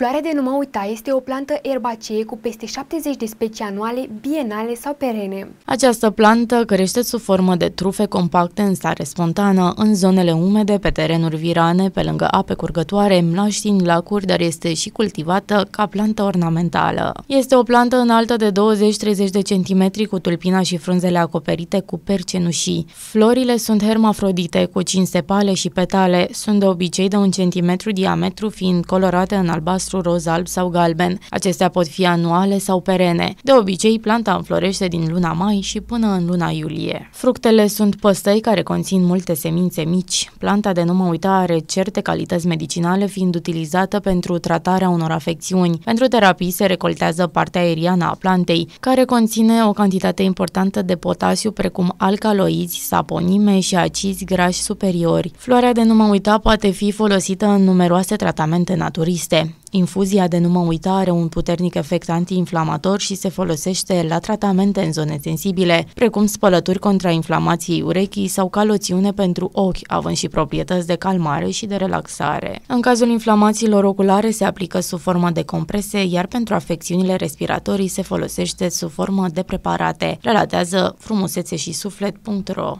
Floarea de numă uita este o plantă erbacee cu peste 70 de specii anuale, bienale sau perene. Această plantă crește sub formă de trufe compacte în stare spontană, în zonele umede, pe terenuri virane, pe lângă ape curgătoare, mlaștini, lacuri, dar este și cultivată ca plantă ornamentală. Este o plantă înaltă de 20-30 de centimetri cu tulpina și frunzele acoperite cu percenușii. Florile sunt hermafrodite, cu cinci pale și petale, sunt de obicei de un centimetru diametru, fiind colorate în albastru albastru, roz, alb sau galben. Acestea pot fi anuale sau perene. De obicei, planta înflorește din luna mai și până în luna iulie. Fructele sunt păstăi care conțin multe semințe mici. Planta de nu mă uita are certe calități medicinale fiind utilizată pentru tratarea unor afecțiuni. Pentru terapii se recoltează partea aeriană a plantei, care conține o cantitate importantă de potasiu precum alcaloizi, saponime și acizi grași superiori. Floarea de nu mă uita poate fi folosită în numeroase tratamente naturiste. Infuzia de numă uita are un puternic efect antiinflamator și se folosește la tratamente în zone sensibile, precum spălături contra inflamației urechii sau ca loțiune pentru ochi, având și proprietăți de calmare și de relaxare. În cazul inflamațiilor oculare se aplică sub formă de comprese, iar pentru afecțiunile respiratorii se folosește sub formă de preparate, relatează frumusețe și suflet.ro.